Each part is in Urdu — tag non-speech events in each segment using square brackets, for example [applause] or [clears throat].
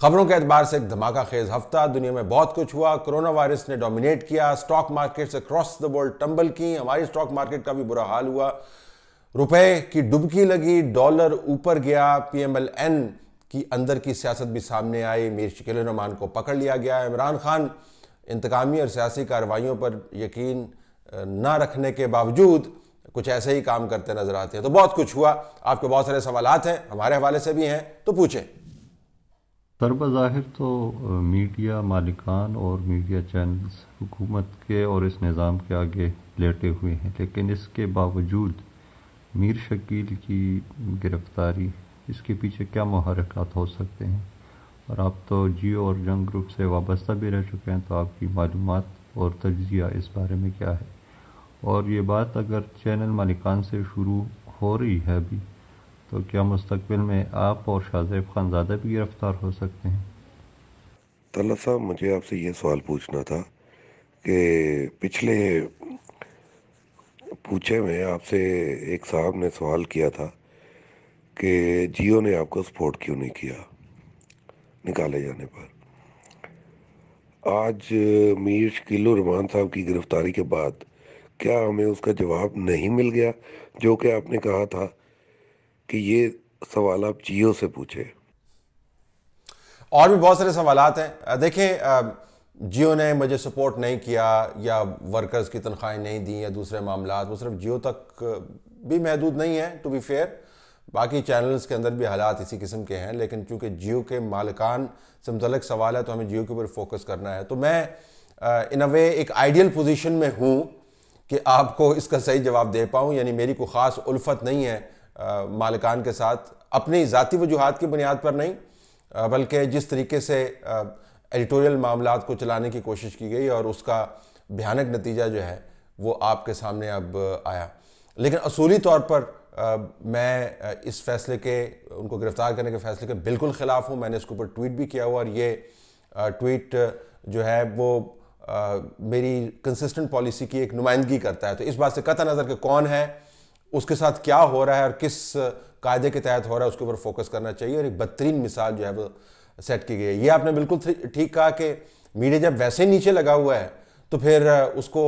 خبروں کے اعتبار سے ایک دھماکہ خیز ہفتہ دنیا میں بہت کچھ ہوا کرونا وائرس نے ڈومینیٹ کیا اسٹاک مارکیٹ سے کراس دا ورلڈ ٹمبل کی ہماری اسٹاک مارکیٹ کا بھی برا حال ہوا روپے کی ڈبکی لگی ڈالر اوپر گیا پی ایم ایل این کی اندر کی سیاست بھی سامنے آئی میر شکیل رحمان کو پکڑ لیا گیا عمران خان انتقامی اور سیاسی کارروائیوں پر یقین نہ رکھنے کے باوجود کچھ ایسے ہی کام کرتے نظر آتے ہیں تو بہت کچھ ہوا آپ کے بہت سارے سوالات ہیں ہمارے حوالے سے بھی ہیں تو پوچھیں سر بظاہر تو میڈیا مالکان اور میڈیا چینلز حکومت کے اور اس نظام کے آگے لیٹے ہوئے ہیں لیکن اس کے باوجود میر شکیل کی گرفتاری اس کے پیچھے کیا محرکات ہو سکتے ہیں اور آپ تو جیو اور جنگ گروپ سے وابستہ بھی رہ چکے ہیں تو آپ کی معلومات اور تجزیہ اس بارے میں کیا ہے اور یہ بات اگر چینل مالکان سے شروع ہو رہی ہے ابھی تو کیا مستقبل میں آپ اور شاہ زیب خان زادہ بھی گرفتار ہو سکتے ہیں طلعہ صاحب مجھے آپ سے یہ سوال پوچھنا تھا کہ پچھلے پوچھے میں آپ سے ایک صاحب نے سوال کیا تھا کہ جیو نے آپ کو سپورٹ کیوں نہیں کیا نکالے جانے پر آج میر شکیل الرحمان صاحب کی گرفتاری کے بعد کیا ہمیں اس کا جواب نہیں مل گیا جو کہ آپ نے کہا تھا کہ یہ سوال آپ جیو سے پوچھے اور بھی بہت سارے سوالات ہیں دیکھیں جیو نے مجھے سپورٹ نہیں کیا یا ورکرز کی تنخواہیں نہیں دیں یا دوسرے معاملات وہ صرف جیو تک بھی محدود نہیں ہیں ٹو بی فیئر باقی چینلز کے اندر بھی حالات اسی قسم کے ہیں لیکن چونکہ جیو کے مالکان سے متعلق سوال ہے تو ہمیں جیو کے اوپر فوکس کرنا ہے تو میں ان اے وے ایک آئیڈیل پوزیشن میں ہوں کہ آپ کو اس کا صحیح جواب دے پاؤں یعنی میری کوئی خاص الفت نہیں ہے مالکان کے ساتھ اپنی ذاتی وجوہات کی بنیاد پر نہیں بلکہ جس طریقے سے ایڈیٹوریل معاملات کو چلانے کی کوشش کی گئی اور اس کا بھیانک نتیجہ جو ہے وہ آپ کے سامنے اب آیا لیکن اصولی طور پر میں اس فیصلے کے ان کو گرفتار کرنے کے فیصلے کے بالکل خلاف ہوں میں نے اس کے اوپر ٹویٹ بھی کیا ہوا اور یہ ٹویٹ جو ہے وہ میری کنسسٹنٹ پالیسی کی ایک نمائندگی کرتا ہے تو اس بات سے قطع نظر کہ کون ہے اس کے ساتھ کیا ہو رہا ہے اور کس قاعدے کے تحت ہو رہا ہے اس کے اوپر فوکس کرنا چاہیے اور ایک بہترین مثال جو ہے وہ سیٹ کی گئی ہے یہ آپ نے بالکل ٹھیک کہا کہ میڈیا جب ویسے نیچے لگا ہوا ہے تو پھر اس کو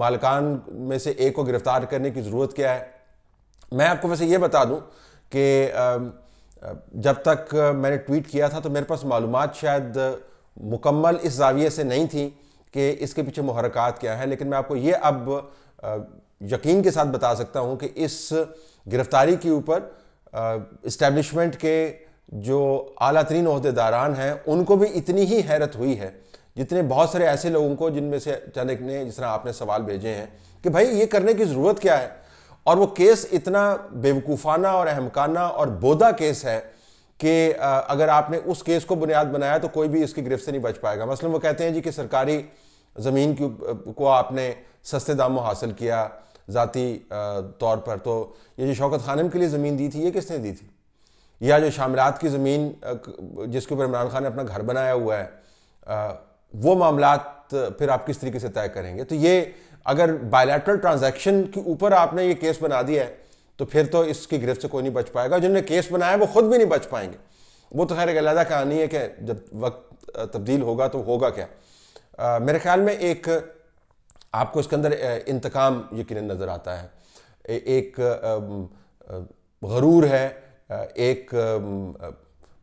مالکان میں سے ایک کو گرفتار کرنے کی ضرورت کیا ہے میں آپ کو ویسے یہ بتا دوں کہ جب تک میں نے ٹویٹ کیا تھا تو میرے پاس معلومات شاید مکمل اس زاویے سے نہیں تھیں کہ اس کے پیچھے محرکات کیا ہیں لیکن میں آپ کو یہ اب یقین کے ساتھ بتا سکتا ہوں کہ اس گرفتاری کے اوپر اسٹیبلشمنٹ کے جو اعلیٰ ترین عہدے داران ہیں ان کو بھی اتنی ہی حیرت ہوئی ہے جتنے بہت سارے ایسے لوگوں کو جن میں سے چند ایک نے جس طرح آپ نے سوال بھیجے ہیں کہ بھائی یہ کرنے کی ضرورت کیا ہے اور وہ کیس اتنا بیوقوفانہ اور احمقانہ اور بودا کیس ہے کہ اگر آپ نے اس کیس کو بنیاد بنایا تو کوئی بھی اس کی گرفت سے نہیں بچ پائے گا مثلا وہ کہتے ہیں جی کہ سرکاری زمین کو آپ نے سستے داموں حاصل کیا ذاتی طور پر تو یہ جو شوکت خانم کے لیے زمین دی تھی یہ کس نے دی تھی یا جو شاملات کی زمین جس کے اوپر عمران خان نے اپنا گھر بنایا ہوا ہے وہ معاملات پھر آپ کس طریقے سے طے کریں گے تو یہ اگر بائیلیٹرل ٹرانزیکشن کے اوپر آپ نے یہ کیس بنا دیا ہے تو پھر تو اس کی گرفت سے کوئی نہیں بچ پائے گا جنہوں نے کیس بنایا وہ خود بھی نہیں بچ پائیں گے وہ تو خیر ایک علیحدہ کہانی ہے کہ جب وقت تبدیل ہوگا تو ہوگا کیا میرے خیال میں ایک آپ کو اس کے اندر انتقام یقیناً نظر آتا ہے ایک غرور ہے ایک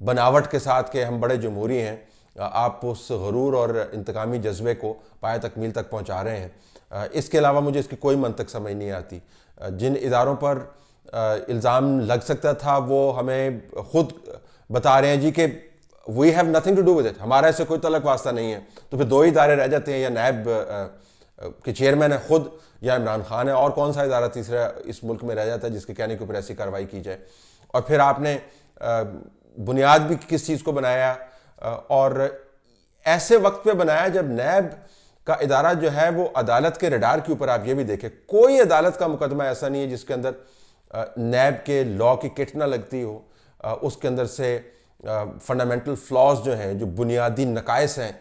بناوٹ کے ساتھ کہ ہم بڑے جمہوری ہیں آپ اس غرور اور انتقامی جذبے کو پائے تکمیل تک پہنچا رہے ہیں اس کے علاوہ مجھے اس کی کوئی منطق سمجھ نہیں آتی جن اداروں پر الزام لگ سکتا تھا وہ ہمیں خود بتا رہے ہیں جی کہ we have nothing to do with ہمارا سے کوئی تعلق واسطہ نہیں ہے تو پھر دو ہی ادارے رہ جاتے ہیں یا نیب کے چیئرمین ہے خود یا عمران خان ہے اور کون سا ادارہ تیسرا اس ملک میں رہ جاتا ہے جس کے کہنے کے اوپر ایسی کارروائی کی جائے اور پھر آپ نے بنیاد بھی کس چیز کو بنایا اور ایسے وقت پہ بنایا جب نیب کا ادارہ جو ہے وہ عدالت کے رڈار کے اوپر آپ یہ بھی دیکھیں کوئی عدالت کا مقدمہ ایسا نہیں ہے جس کے اندر نیب کے لاء کی کٹ نہ لگتی ہو اس کے اندر سے فنڈامنٹل فلاز جو ہیں جو بنیادی نقائص ہیں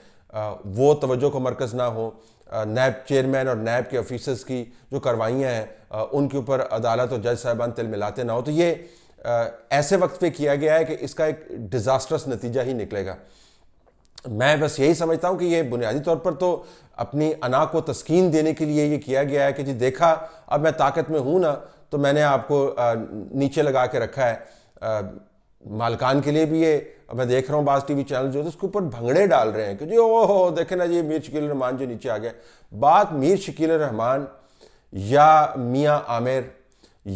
وہ توجہ کو مرکز نہ ہوں نیب چیئرمین اور نیب کے آفیسرز کی جو کاروائیاں ہیں ان کے اوپر عدالت اور جج صاحبان تل ملاتے نہ ہو تو یہ ایسے وقت پہ کیا گیا ہے کہ اس کا ایک ڈیزاسٹرس نتیجہ ہی نکلے گا میں بس یہی سمجھتا ہوں کہ یہ بنیادی طور پر تو اپنی انا کو تسکین دینے کے لیے یہ کیا گیا ہے کہ جی دیکھا اب میں طاقت میں ہوں نا تو میں نے آپ کو نیچے لگا کے رکھا ہے مالکان کے لیے بھی یہ میں دیکھ رہا ہوں بعض ٹی وی چینل جو ہے اس کے اوپر بھنگڑے ڈال رہے ہیں جی او ہو دیکھیں نا جی میر شکیل الرحمان جو نیچے آ گئے بات میر شکیل رحمان یا میاں عامر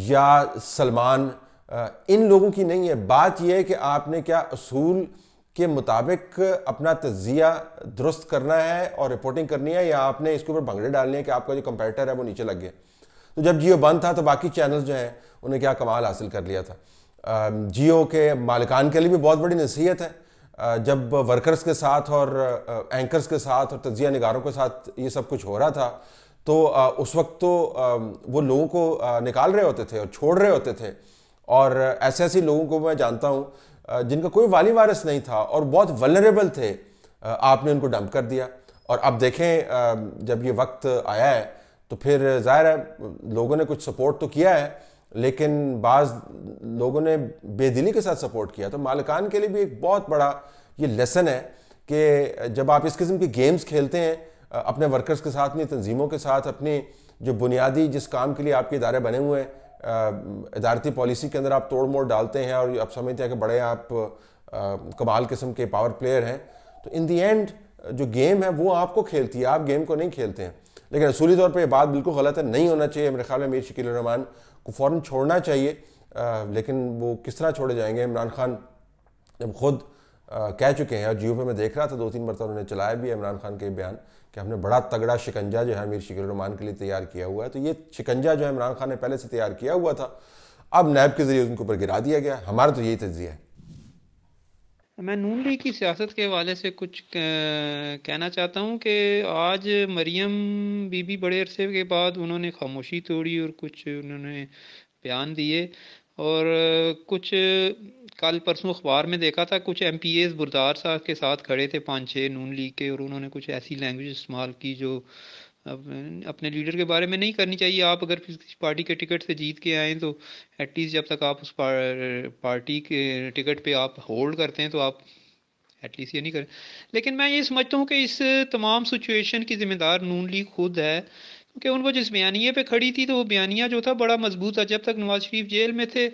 یا سلمان ان لوگوں کی نہیں ہے بات یہ ہے کہ آپ نے کیا اصول کے مطابق اپنا تجزیہ درست کرنا ہے اور رپورٹنگ کرنی ہے یا آپ نے اس کے اوپر بھنگڑے ڈالنے ہیں کہ آپ کا جو کمپیٹر ہے وہ نیچے لگ گئے تو جب جیو بند تھا تو باقی چینلز جو ہیں انہیں کیا کمال حاصل کر لیا تھا جیو کے مالکان کے لیے بھی بہت بڑی نصیحت ہے جب ورکرز کے ساتھ اور اینکرز کے ساتھ اور تجزیہ نگاروں کے ساتھ یہ سب کچھ ہو رہا تھا تو اس وقت تو وہ لوگوں کو نکال رہے ہوتے تھے اور چھوڑ رہے ہوتے تھے اور ایسے ایسے لوگوں کو میں جانتا ہوں جن کا کوئی والی وارث نہیں تھا اور بہت ولنریبل تھے آپ نے ان کو ڈمپ کر دیا اور اب دیکھیں جب یہ وقت آیا ہے تو پھر ظاہر ہے لوگوں نے کچھ سپورٹ تو کیا ہے لیکن بعض لوگوں نے بے دلی کے ساتھ سپورٹ کیا تو مالکان کے لیے بھی ایک بہت بڑا یہ لیسن ہے کہ جب آپ اس قسم کی گیمز کھیلتے ہیں اپنے ورکرز کے ساتھ اپنی تنظیموں کے ساتھ اپنی جو بنیادی جس کام کے لیے آپ کے ادارے بنے ہوئے ہیں ادارتی پالیسی کے اندر آپ توڑ موڑ ڈالتے ہیں اور آپ سمجھتے ہیں کہ بڑے آپ کمال قسم کے پاور پلیئر ہیں تو ان دی اینڈ جو گیم ہے وہ آپ کو کھیلتی ہے آپ گیم کو نہیں کھیلتے ہیں لیکن اصولی طور پہ یہ بات بالکل غلط ہے نہیں ہونا چاہیے خیال میں میر شکیل الرحمان کو فوراً چھوڑنا چاہیے لیکن وہ کس طرح چھوڑے جائیں گے عمران خان جب خود کہہ چکے ہیں اور جیو پہ میں دیکھ رہا تھا دو تین مرتبہ انہوں نے چلایا بھی عمران خان کے بیان کہ ہم نے بڑا تگڑا شکنجا جو ہے امیر شکیل الرحمان کے لیے تیار کیا ہوا ہے تو یہ شکنجہ جو ہے عمران خان نے پہلے سے تیار کیا ہوا تھا اب نیب کے ذریعے ان کے اوپر گرا دیا گیا ہمارا تو یہی تجزیہ ہے میں نون لیگ کی سیاست کے حوالے سے کچھ کہنا چاہتا ہوں کہ آج مریم بی بی بڑے عرصے کے بعد انہوں نے خاموشی توڑی اور کچھ انہوں نے بیان دیے اور کچھ کل پرسوں اخبار میں دیکھا تھا کچھ ایم پی ایز بردار صاحب کے ساتھ کھڑے تھے پانچ چھ نون لیگ کے اور انہوں نے کچھ ایسی لینگویج استعمال کی جو اپنے لیڈر کے بارے میں نہیں کرنی چاہیے آپ اگر کسی پارٹی کے ٹکٹ سے جیت کے آئیں تو ایٹ لیسٹ جب تک آپ اس پارٹی کے ٹکٹ پہ آپ ہولڈ کرتے ہیں تو آپ ایٹ لیسٹ یہ نہیں کریں لیکن میں یہ سمجھتا ہوں کہ اس تمام سچویشن کی ذمہ دار نون لیگ خود ہے کیونکہ ان کو جس بیانیے پہ کھڑی تھی تو وہ بیانیہ جو تھا بڑا مضبوط تھا جب تک نواز شریف جیل میں تھے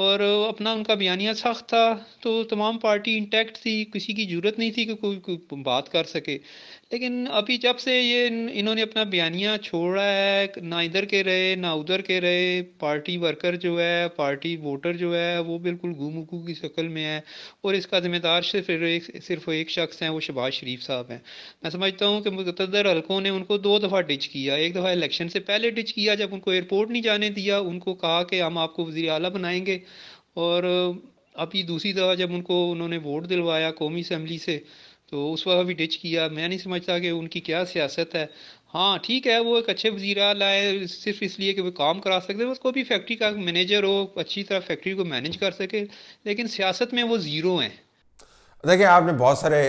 اور اپنا ان کا بیانیہ سخت تھا تو تمام پارٹی انٹیکٹ تھی کسی کی ضرورت نہیں تھی کہ کوئی بات کر سکے لیکن ابھی جب سے یہ انہوں نے اپنا بیانیاں چھوڑا ہے نہ ادھر کے رہے نہ ادھر کے رہے پارٹی ورکر جو ہے پارٹی ووٹر جو ہے وہ بالکل گو کی شکل میں ہے اور اس کا ذمہ دار صرف ایک صرف ایک شخص ہیں وہ شباز شریف صاحب ہیں میں سمجھتا ہوں کہ مقتدر حلقوں نے ان کو دو دفعہ ڈچ کیا ایک دفعہ الیکشن سے پہلے ڈچ کیا جب ان کو ایئرپورٹ نہیں جانے دیا ان کو کہا کہ ہم آپ کو وزیر اعلیٰ بنائیں گے اور ابھی دوسری دفعہ جب ان کو انہوں نے ووٹ دلوایا قومی اسمبلی سے تو اس وقت بھی ٹچ کیا میں نہیں سمجھتا کہ ان کی کیا سیاست ہے ہاں ٹھیک ہے وہ ایک اچھے وزیر لائے صرف اس لیے کہ وہ کام کرا سکتے اس کو بھی فیکٹری کا مینیجر ہو اچھی طرح فیکٹری کو مینیج کر سکے لیکن سیاست میں وہ زیرو ہیں دیکھیں آپ نے بہت سارے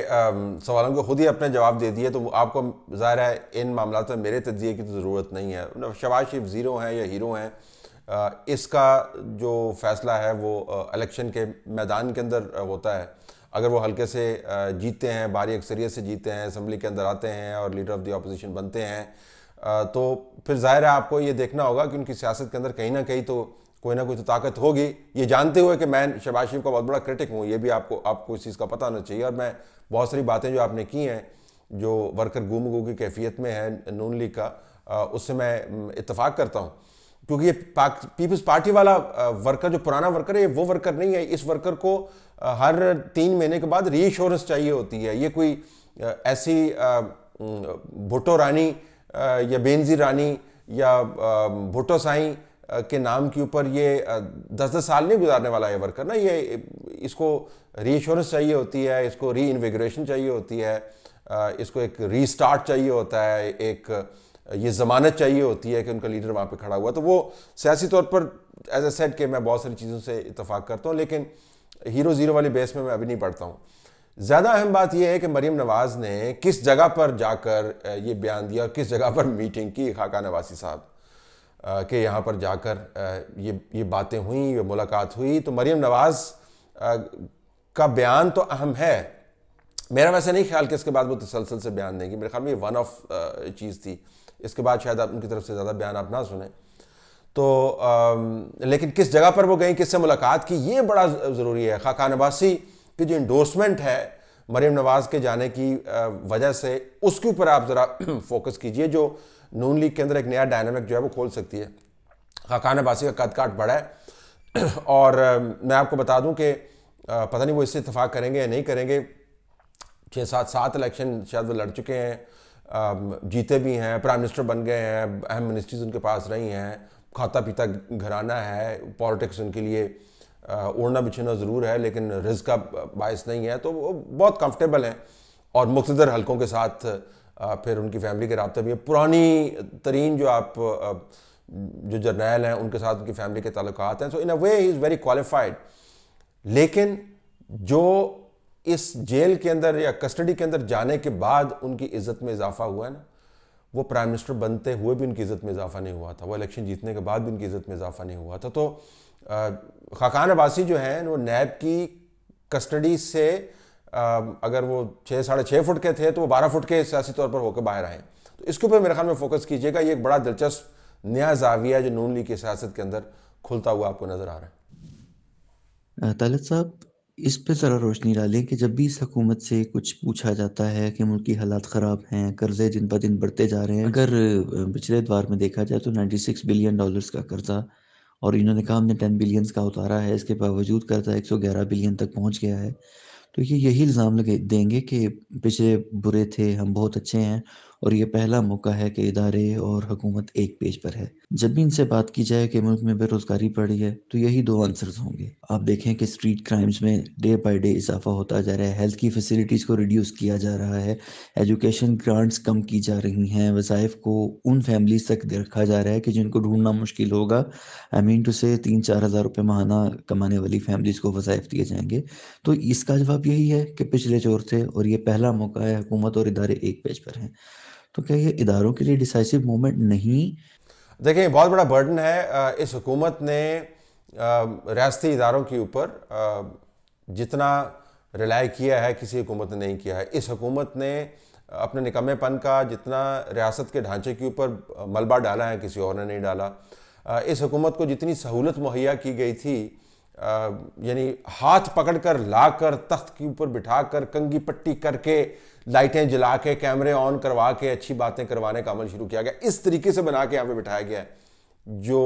سوالوں کو خود ہی اپنے جواب دے دیے تو آپ کو ظاہر ہے ان معاملات میں میرے تجزیے کی تو ضرورت نہیں ہے شباز شریف زیرو ہیں یا ہیرو ہیں اس کا جو فیصلہ ہے وہ الیکشن کے میدان کے اندر ہوتا ہے اگر وہ ہلکے سے جیتتے ہیں بھاری اکثریت سے جیتے ہیں اسمبلی کے اندر آتے ہیں اور لیڈر آف دی اپوزیشن بنتے ہیں تو پھر ظاہر ہے آپ کو یہ دیکھنا ہوگا کہ ان کی سیاست کے اندر کہیں نہ کہیں تو کوئی نہ کوئی تو طاقت ہوگی یہ جانتے ہوئے کہ میں شباز شریف کا بہت بڑا کرٹک ہوں یہ بھی آپ کو آپ کو اس چیز کا پتہ ہونا چاہیے اور میں بہت ساری باتیں جو آپ نے کی ہیں جو ورکر گوم گو کی کیفیت میں ہے نون لیگ کا اس سے میں اتفاق کرتا ہوں کیونکہ یہ پاک پیپلز پارٹی والا ورکر جو پرانا ورکر ہے وہ ورکر نہیں ہے اس ورکر کو ہر تین مہینے کے بعد ری ایشورنس چاہیے ہوتی ہے یہ کوئی ایسی بھٹو رانی یا بینزی رانی یا بھٹو سائیں کے نام کے اوپر یہ دس دس سال نہیں گزارنے والا ہے ورکر نا یہ اس کو ری ایشورنس چاہیے ہوتی ہے اس کو ری انویگریشن چاہیے ہوتی ہے اس کو ایک ری سٹارٹ چاہیے ہوتا ہے ایک یہ ضمانت چاہیے ہوتی ہے کہ ان کا لیڈر وہاں پہ کھڑا ہوا تو وہ سیاسی طور پر ایز اے سیٹ کہ میں بہت ساری چیزوں سے اتفاق کرتا ہوں لیکن ہیرو زیرو والی بیس میں میں ابھی نہیں پڑھتا ہوں زیادہ اہم بات یہ ہے کہ مریم نواز نے کس جگہ پر جا کر یہ بیان دیا اور کس جگہ پر میٹنگ کی خاکہ نواسی صاحب کہ یہاں پر جا کر یہ یہ باتیں ہوئیں یہ ملاقات ہوئی تو مریم نواز کا بیان تو اہم ہے میرا ویسے نہیں خیال کہ اس کے بعد وہ تسلسل سے بیان دیں گی میرے خیال میں یہ ون آف چیز تھی اس کے بعد شاید آپ ان کی طرف سے زیادہ بیان آپ نہ سنیں تو لیکن کس جگہ پر وہ گئیں کس سے ملاقات کی یہ بڑا ضروری ہے خاقان عباسی کی جو انڈورسمنٹ ہے مریم نواز کے جانے کی وجہ سے اس کے اوپر آپ ذرا فوکس [clears throat] کیجئے جو نون لیگ کے اندر ایک نیا ڈائنامک جو ہے وہ کھول سکتی ہے خاقان عباسی کا قد کاٹ بڑھا ہے [clears throat] اور میں آپ کو بتا دوں کہ پتہ نہیں وہ اس سے اتفاق کریں گے یا نہیں کریں گے چھ سات سات الیکشن شاید وہ لڑ چکے ہیں جیتے بھی ہیں پرائم منسٹر بن گئے ہیں اہم منسٹریز ان کے پاس رہی ہیں کھاتا پیتا گھرانا ہے پالیٹکس ان کے لیے اوڑنا بچھنا ضرور ہے لیکن رزق کا باعث نہیں ہے تو وہ بہت کمفرٹیبل ہیں اور مقتدر حلقوں کے ساتھ پھر ان کی فیملی کے رابطے بھی ہیں پرانی ترین جو آپ جو جرنیل ہیں ان کے ساتھ ان کی فیملی کے تعلقات ہیں سو ان اے وے ہی از ویری کوالیفائڈ لیکن جو اس جیل کے اندر یا کسٹڈی کے اندر جانے کے بعد ان کی عزت میں اضافہ ہوا ہے نا وہ پرائم منسٹر بنتے ہوئے بھی ان کی عزت میں اضافہ نہیں ہوا تھا وہ الیکشن جیتنے کے بعد بھی ان کی عزت میں اضافہ نہیں ہوا تھا تو خاقان عباسی جو ہیں وہ نیب کی کسٹڈی سے اگر وہ چھ ساڑھے چھ فٹ کے تھے تو وہ بارہ فٹ کے سیاسی طور پر ہو کے باہر آئے تو اس کے اوپر میرے خیال میں فوکس کیجیے گا یہ ایک بڑا دلچسپ نیا زاویہ جو نون لیگ کی سیاست کے اندر کھلتا ہوا آپ کو نظر آ رہا ہے طالب صاحب اس پہ ذرا روشنی ڈالیں کہ جب بھی اس حکومت سے کچھ پوچھا جاتا ہے کہ ملک کی حالات خراب ہیں قرضے دن بہ دن بڑھتے جا رہے ہیں اگر پچھلے دوار میں دیکھا جائے تو نائنٹی سکس بلین ڈالرز کا قرضہ اور انہوں نے کہا ہم نے ٹین بلینز کا اتارا ہے اس کے باوجود قرضہ ایک سو گیارہ بلین تک پہنچ گیا ہے تو یہ یہی الزام لگے دیں گے کہ پچھلے برے تھے ہم بہت اچھے ہیں اور یہ پہلا موقع ہے کہ ادارے اور حکومت ایک پیج پر ہے جب بھی ان سے بات کی جائے کہ ملک میں بے روزگاری پڑی ہے تو یہی دو آنسرز ہوں گے آپ دیکھیں کہ اسٹریٹ کرائمز میں ڈے بائی ڈے اضافہ ہوتا جا رہا ہے ہیلتھ کی فیسلٹیز کو ریڈیوس کیا جا رہا ہے ایجوکیشن گرانٹس کم کی جا رہی ہیں وظائف کو ان فیملیز تک رکھا جا رہا ہے کہ جن کو ڈھونڈنا مشکل ہوگا آئی مین ٹو سے تین چار ہزار روپے ماہانہ کمانے والی فیملیز کو وظائف دیے جائیں گے تو اس کا جواب یہی ہے کہ پچھلے چور تھے اور یہ پہلا موقع ہے حکومت اور ادارے ایک پیج پر ہیں تو کیا یہ اداروں کے لیے ڈیسائسو مومنٹ نہیں دیکھیں یہ بہت بڑا برڈن ہے اس حکومت نے ریاستی اداروں کے اوپر جتنا رلائی کیا ہے کسی حکومت نے نہیں کیا ہے اس حکومت نے اپنے نکمے پن کا جتنا ریاست کے ڈھانچے کے اوپر ملبہ ڈالا ہے کسی اور نے نہیں ڈالا اس حکومت کو جتنی سہولت مہیا کی گئی تھی یعنی ہاتھ پکڑ کر لا کر تخت کے اوپر بٹھا کر کنگھی پٹی کر کے لائٹیں جلا کے کیمرے آن کروا کے اچھی باتیں کروانے کا عمل شروع کیا گیا اس طریقے سے بنا کے یہاں پہ بٹھایا گیا ہے جو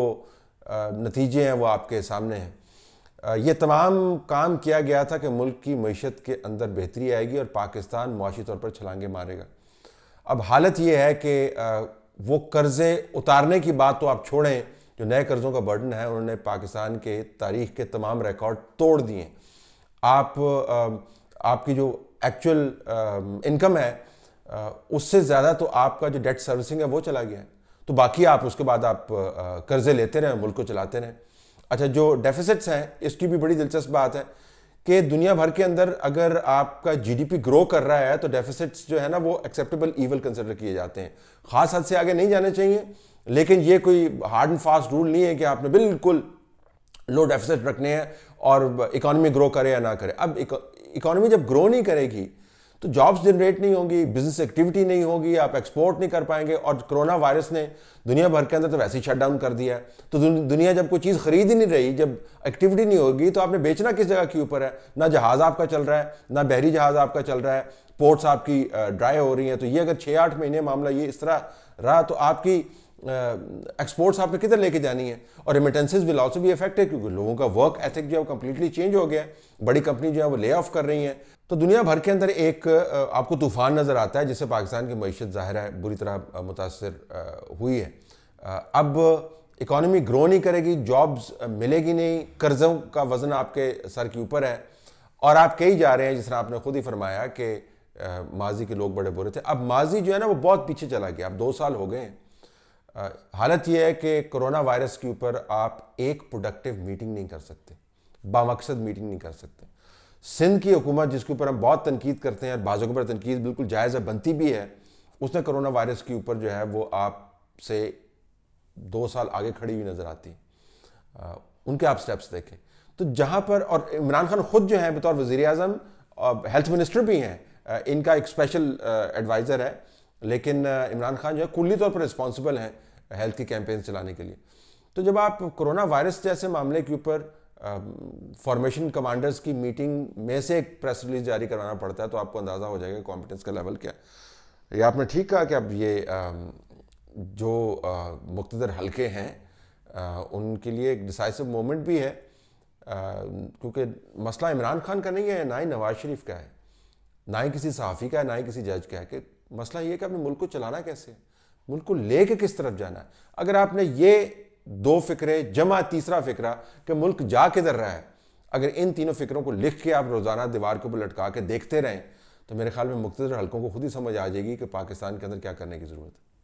نتیجے ہیں وہ آپ کے سامنے ہیں یہ تمام کام کیا گیا تھا کہ ملک کی معیشت کے اندر بہتری آئے گی اور پاکستان معاشی طور پر چھلانگے مارے گا اب حالت یہ ہے کہ وہ قرضے اتارنے کی بات تو آپ چھوڑیں جو نئے قرضوں کا برڈن ہے انہوں نے پاکستان کے تاریخ کے تمام ریکارڈ توڑ دیے آپ آپ کی جو ایکچول انکم um, ہے uh, اس سے زیادہ تو آپ کا جو ڈیٹ سروسنگ ہے وہ چلا گیا ہے تو باقی آپ اس کے بعد آپ uh, قرضے لیتے رہیں ملک کو چلاتے رہے اچھا جو ڈیفیسٹس ہیں اس کی بھی بڑی دلچسپ بات ہے کہ دنیا بھر کے اندر اگر آپ کا جی ڈی پی گرو کر رہا ہے تو ڈیفیسٹس جو ہے نا وہ ایکسیپٹیبل ایول کنسیڈر کیے جاتے ہیں خاص حد سے آگے نہیں جانے چاہیے لیکن یہ کوئی ہارڈ اینڈ فاسٹ رول نہیں ہے کہ آپ نے بالکل لو ڈیفیسٹ رکھنے ہیں اور اکانومی گرو کرے یا نہ کرے اب اکانومی جب گرو نہیں کرے گی تو جابس جنریٹ نہیں ہوں گی بزنس ایکٹیوٹی نہیں ہوگی آپ ایکسپورٹ نہیں کر پائیں گے اور کرونا وائرس نے دنیا بھر کے اندر تو ویسے ہی شٹ ڈاؤن کر دیا ہے تو دنیا جب کوئی چیز خرید ہی نہیں رہی جب ایکٹیویٹی نہیں ہوگی تو آپ نے بیچنا کس جگہ کے اوپر ہے نہ جہاز آپ کا چل رہا ہے نہ بحری جہاز آپ کا چل رہا ہے پورٹس آپ کی ڈرائی ہو رہی ہیں تو یہ اگر چھ آٹھ مہینے معاملہ یہ اس طرح رہا تو آپ کی ایکسپورٹس آپ نے کدھر لے کے جانی ہے اور ریمیٹنسز ول آلسو بھی افیکٹ ہے کیونکہ لوگوں کا ورک ایتھک جو ہے وہ کمپلیٹلی چینج ہو گیا ہے بڑی کمپنی جو ہے وہ لے آف کر رہی ہیں تو دنیا بھر کے اندر ایک آپ کو طوفان نظر آتا ہے جس سے پاکستان کی معیشت ظاہر ہے بری طرح متاثر ہوئی ہے اب اکانومی گرو نہیں کرے گی جابز ملے گی نہیں قرضوں کا وزن آپ کے سر کے اوپر ہے اور آپ کہیں جا رہے ہیں جس طرح آپ نے خود ہی فرمایا کہ ماضی کے لوگ بڑے برے تھے اب ماضی جو ہے نا وہ بہت پیچھے چلا گیا اب دو سال ہو گئے ہیں حالت یہ ہے کہ کرونا وائرس کے اوپر آپ ایک پروڈکٹیو میٹنگ نہیں کر سکتے بامقصد میٹنگ نہیں کر سکتے سندھ کی حکومت جس کے اوپر ہم بہت تنقید کرتے ہیں اور کے اوپر تنقید بالکل ہے بنتی بھی ہے اس نے کرونا وائرس کے اوپر جو ہے وہ آپ سے دو سال آگے کھڑی ہوئی نظر آتی ان کے آپ سٹیپس دیکھیں تو جہاں پر اور عمران خان خود جو ہیں بطور وزیر اعظم ہیلتھ منسٹر بھی ہیں ان کا ایک اسپیشل ایڈوائزر ہے لیکن عمران خان جو ہے کلی طور پر رسپانسبل ہیں ہیلتھ کی کیمپین چلانے کے لیے تو جب آپ کرونا وائرس جیسے معاملے کے اوپر فارمیشن کمانڈرز کی میٹنگ میں سے ایک پریس ریلیز جاری کروانا پڑتا ہے تو آپ کو اندازہ ہو جائے گا کمپیٹنس کا لیول کیا یہ آپ نے ٹھیک کہا کہ اب یہ جو مقتدر حلقے ہیں ان کے لیے ایک ڈسائسو مومنٹ بھی ہے کیونکہ مسئلہ عمران خان کا نہیں ہے نہ ہی نواز شریف کا ہے نہ ہی کسی صحافی کا ہے نہ ہی کسی جج کا ہے کہ مسئلہ یہ ہے کہ اپنے ملک کو چلانا کیسے ہے ملک کو لے کے کس طرف جانا ہے اگر آپ نے یہ دو فکرے جمع تیسرا فکرہ کہ ملک جا کے در رہا ہے اگر ان تینوں فکروں کو لکھ کے آپ روزانہ دیوار کے اوپر لٹکا کے دیکھتے رہیں تو میرے خیال میں مختصر حلقوں کو خود ہی سمجھ آ جائے گی کہ پاکستان کے اندر کیا کرنے کی ضرورت ہے